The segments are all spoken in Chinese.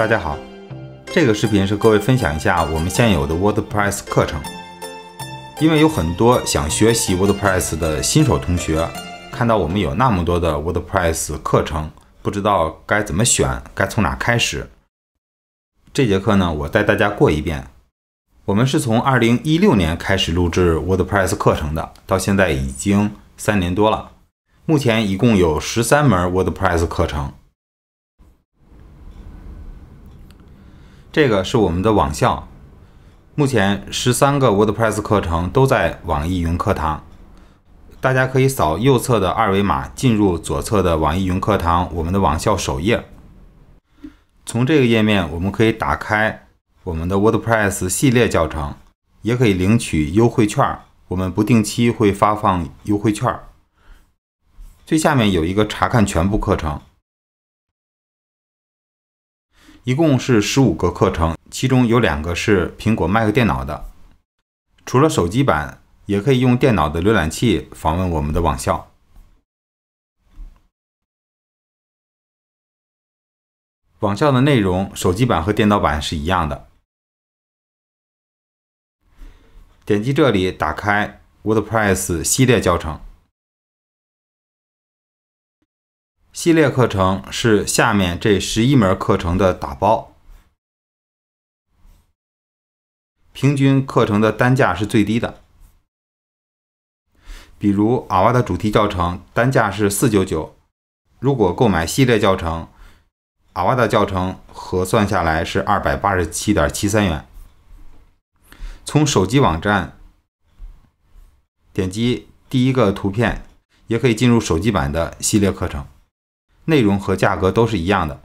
大家好，这个视频是各位分享一下我们现有的 WordPress 课程，因为有很多想学习 WordPress 的新手同学，看到我们有那么多的 WordPress 课程，不知道该怎么选，该从哪开始。这节课呢，我带大家过一遍。我们是从2016年开始录制 WordPress 课程的，到现在已经三年多了。目前一共有十三门 WordPress 课程。这个是我们的网校，目前十三个 WordPress 课程都在网易云课堂，大家可以扫右侧的二维码进入左侧的网易云课堂我们的网校首页。从这个页面，我们可以打开我们的 WordPress 系列教程，也可以领取优惠券儿。我们不定期会发放优惠券儿，最下面有一个查看全部课程。一共是十五个课程，其中有两个是苹果 Mac 电脑的。除了手机版，也可以用电脑的浏览器访问我们的网校。网校的内容，手机版和电脑版是一样的。点击这里，打开 WordPress 系列教程。系列课程是下面这十一门课程的打包，平均课程的单价是最低的。比如，阿瓦的主题教程单价是四九九，如果购买系列教程，阿瓦的教程核算下来是二百八十七点七三元。从手机网站点击第一个图片，也可以进入手机版的系列课程。内容和价格都是一样的。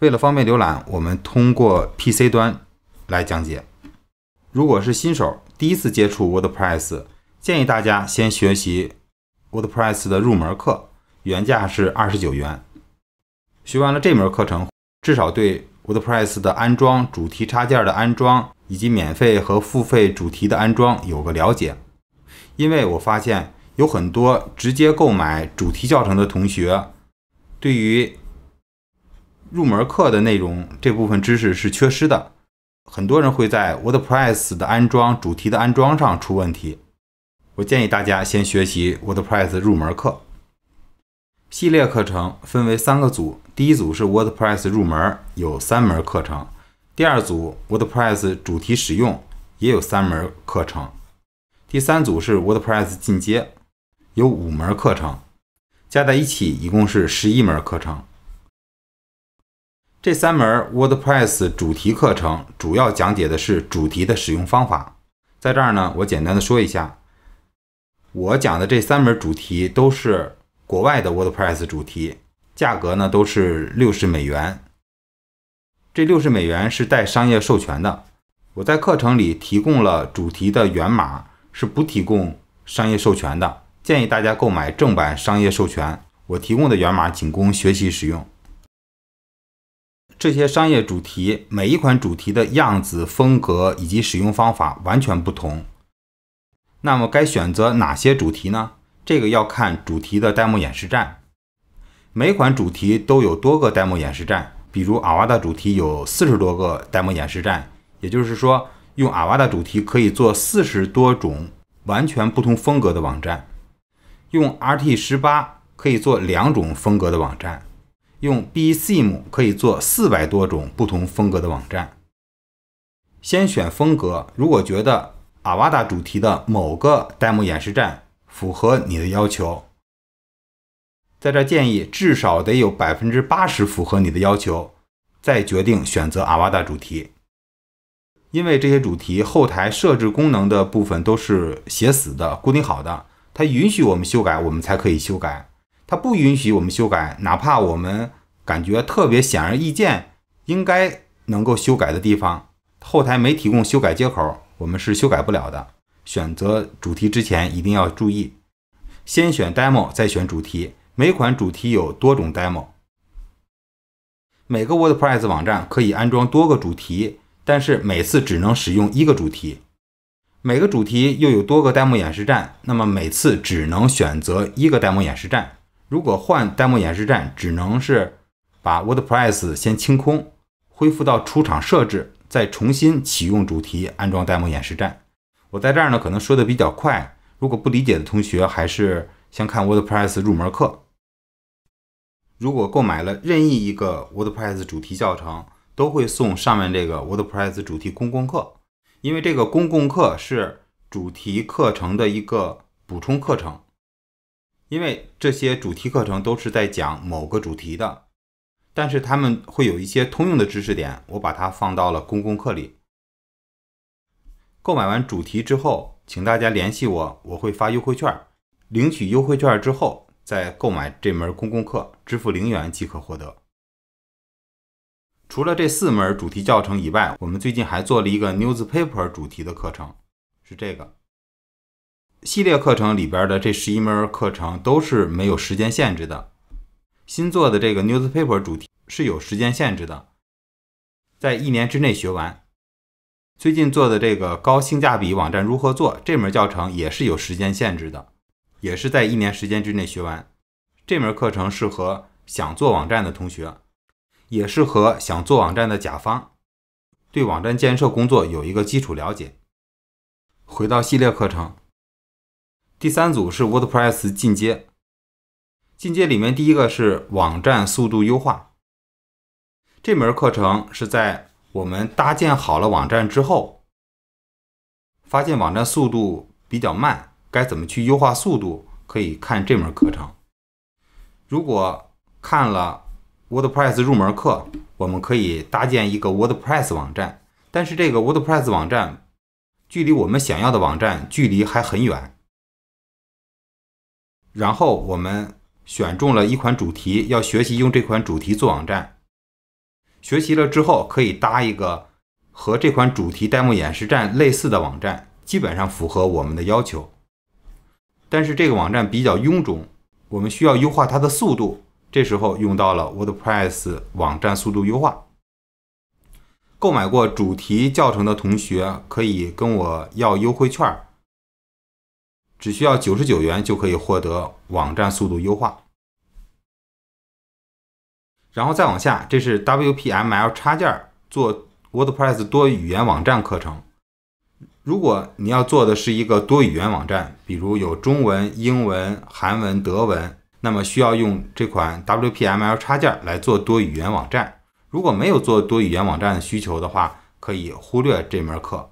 为了方便浏览，我们通过 PC 端来讲解。如果是新手第一次接触 WordPress，建议大家先学习 WordPress 的入门课，原价是二十九元。学完了这门课程，至少对 WordPress 的安装、主题插件的安装以及免费和付费主题的安装有个了解。因为我发现有很多直接购买主题教程的同学，对于入门课的内容这部分知识是缺失的，很多人会在 WordPress 的安装、主题的安装上出问题。我建议大家先学习 WordPress 入门课系列课程，分为三个组。第一组是 WordPress 入门，有三门课程；第二组 WordPress 主题使用，也有三门课程。第三组是 WordPress 进阶，有五门课程，加在一起一共是十一门课程。这三门 WordPress 主题课程主要讲解的是主题的使用方法。在这儿呢，我简单的说一下，我讲的这三门主题都是国外的 WordPress 主题，价格呢都是六十美元。这六十美元是带商业授权的，我在课程里提供了主题的源码。是不提供商业授权的，建议大家购买正版商业授权。我提供的源码仅供学习使用。这些商业主题，每一款主题的样子、风格以及使用方法完全不同。那么该选择哪些主题呢？这个要看主题的 demo 演示站。每款主题都有多个 demo 演示站，比如阿瓦的主题有四十多个 demo 演示站，也就是说。用阿瓦达主题可以做四十多种完全不同风格的网站，用 RT 十八可以做两种风格的网站，用 b e s i m 可以做四百多种不同风格的网站。先选风格，如果觉得阿瓦达主题的某个 demo 演示站符合你的要求，在这建议至少得有百分之八十符合你的要求，再决定选择阿瓦达主题。因为这些主题后台设置功能的部分都是写死的、固定好的，它允许我们修改，我们才可以修改；它不允许我们修改，哪怕我们感觉特别显而易见应该能够修改的地方，后台没提供修改接口，我们是修改不了的。选择主题之前一定要注意，先选 demo 再选主题。每款主题有多种 demo，每个 WordPress 网站可以安装多个主题。但是每次只能使用一个主题，每个主题又有多个 demo 演示站，那么每次只能选择一个 demo 演示站。如果换 demo 演示站，只能是把 WordPress 先清空，恢复到出厂设置，再重新启用主题，安装 demo 演示站。我在这儿呢，可能说的比较快，如果不理解的同学，还是先看 WordPress 入门课。如果购买了任意一个 WordPress 主题教程。都会送上面这个 WordPress 主题公共课，因为这个公共课是主题课程的一个补充课程，因为这些主题课程都是在讲某个主题的，但是他们会有一些通用的知识点，我把它放到了公共课里。购买完主题之后，请大家联系我，我会发优惠券。领取优惠券之后，再购买这门公共课，支付零元即可获得。除了这四门主题教程以外，我们最近还做了一个 newspaper 主题的课程，是这个系列课程里边的这十一门课程都是没有时间限制的。新做的这个 newspaper 主题是有时间限制的，在一年之内学完。最近做的这个高性价比网站如何做这门教程也是有时间限制的，也是在一年时间之内学完。这门课程适合想做网站的同学。也是和想做网站的甲方对网站建设工作有一个基础了解。回到系列课程，第三组是 WordPress 进阶。进阶里面第一个是网站速度优化。这门课程是在我们搭建好了网站之后，发现网站速度比较慢，该怎么去优化速度，可以看这门课程。如果看了，WordPress 入门课，我们可以搭建一个 WordPress 网站，但是这个 WordPress 网站距离我们想要的网站距离还很远。然后我们选中了一款主题，要学习用这款主题做网站。学习了之后，可以搭一个和这款主题 demo 演示站类似的网站，基本上符合我们的要求。但是这个网站比较臃肿，我们需要优化它的速度。这时候用到了 WordPress 网站速度优化。购买过主题教程的同学可以跟我要优惠券，只需要九十九元就可以获得网站速度优化。然后再往下，这是 WPML 插件做 WordPress 多语言网站课程。如果你要做的是一个多语言网站，比如有中文、英文、韩文、德文。那么需要用这款 WPML 插件来做多语言网站。如果没有做多语言网站的需求的话，可以忽略这门课。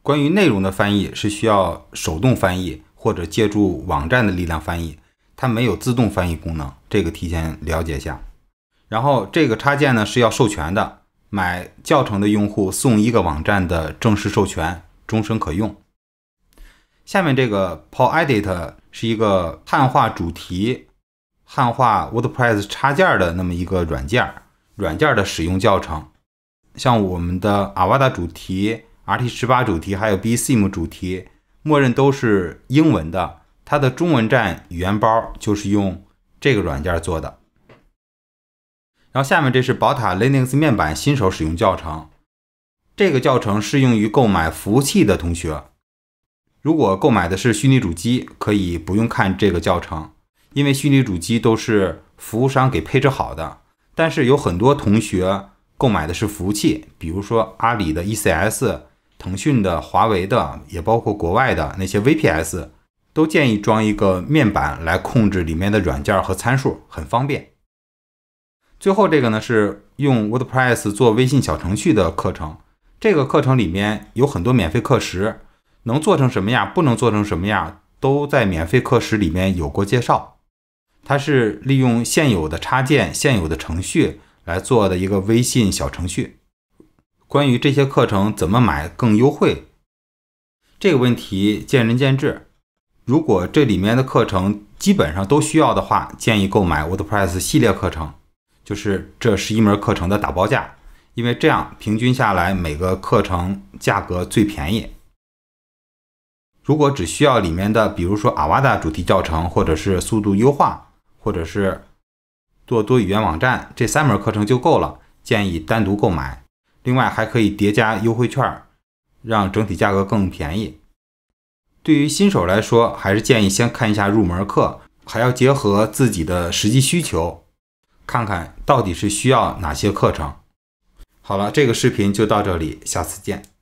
关于内容的翻译是需要手动翻译或者借助网站的力量翻译，它没有自动翻译功能，这个提前了解下。然后这个插件呢是要授权的，买教程的用户送一个网站的正式授权，终身可用。下面这个 Pro Edit 是一个汉化主题。汉化 WordPress 插件的那么一个软件，软件的使用教程，像我们的 Avada 主题、RT 十八主题还有 Bism 主题，默认都是英文的，它的中文站语言包就是用这个软件做的。然后下面这是宝塔 Linux 面板新手使用教程，这个教程适用于购买服务器的同学，如果购买的是虚拟主机，可以不用看这个教程。因为虚拟主机都是服务商给配置好的，但是有很多同学购买的是服务器，比如说阿里的 ECS、腾讯的、华为的，也包括国外的那些 VPS，都建议装一个面板来控制里面的软件和参数，很方便。最后这个呢是用 WordPress 做微信小程序的课程，这个课程里面有很多免费课时，能做成什么样，不能做成什么样，都在免费课时里面有过介绍。它是利用现有的插件、现有的程序来做的一个微信小程序。关于这些课程怎么买更优惠，这个问题见仁见智。如果这里面的课程基本上都需要的话，建议购买 WordPress 系列课程，就是这十一门课程的打包价，因为这样平均下来每个课程价格最便宜。如果只需要里面的，比如说阿瓦达主题教程或者是速度优化，或者是做多语言网站，这三门课程就够了，建议单独购买。另外还可以叠加优惠券，让整体价格更便宜。对于新手来说，还是建议先看一下入门课，还要结合自己的实际需求，看看到底是需要哪些课程。好了，这个视频就到这里，下次见。